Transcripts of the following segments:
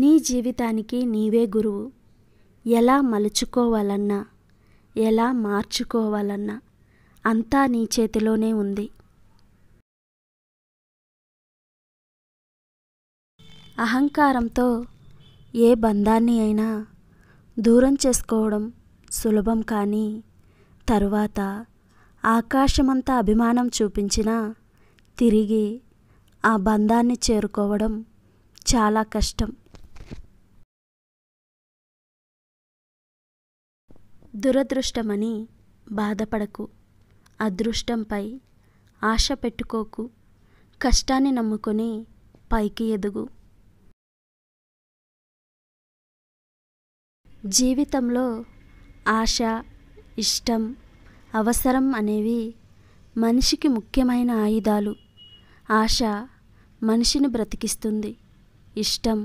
నీ జీవితానికి నీవే గురువు ఎలా మలుచుకోవాలన్నా ఎలా మార్చుకోవాలన్నా అంతా నీ చేతిలోనే ఉంది అహంకారంతో ఏ బంధాన్ని అయినా దూరం చేసుకోవడం సులభం కానీ తరువాత ఆకాశమంతా అభిమానం చూపించినా తిరిగి ఆ బంధాన్ని చేరుకోవడం చాలా కష్టం దురదృష్టమని బాధపడకు అదృష్టంపై ఆశ పెట్టుకోకు కష్టాన్ని నమ్ముకొని పైకి ఎదుగు జీవితంలో ఆశ ఇష్టం అవసరం అనేవి మనిషికి ముఖ్యమైన ఆయుధాలు ఆశ మనిషిని బ్రతికిస్తుంది ఇష్టం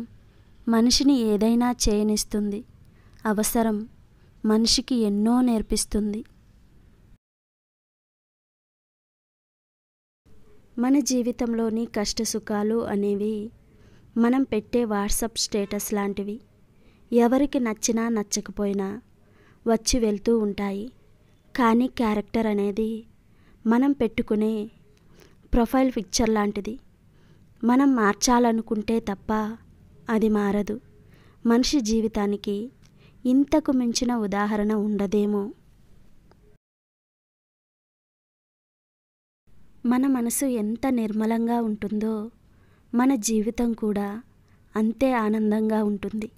మనిషిని ఏదైనా చేయనిస్తుంది అవసరం మనిషికి ఎన్నో నేర్పిస్తుంది మన జీవితంలోని కష్టసుఖాలు అనేవి మనం పెట్టే వాట్సప్ స్టేటస్ లాంటివి ఎవరికి నచ్చినా నచ్చకపోయినా వచ్చి వెళ్తూ ఉంటాయి కానీ క్యారెక్టర్ అనేది మనం పెట్టుకునే ప్రొఫైల్ పిక్చర్ లాంటిది మనం మార్చాలనుకుంటే తప్ప అది మారదు మనిషి జీవితానికి ఇంతకు మించిన ఉదాహరణ ఉండదేమో మన మనసు ఎంత నిర్మలంగా ఉంటుందో మన జీవితం కూడా అంతే ఆనందంగా ఉంటుంది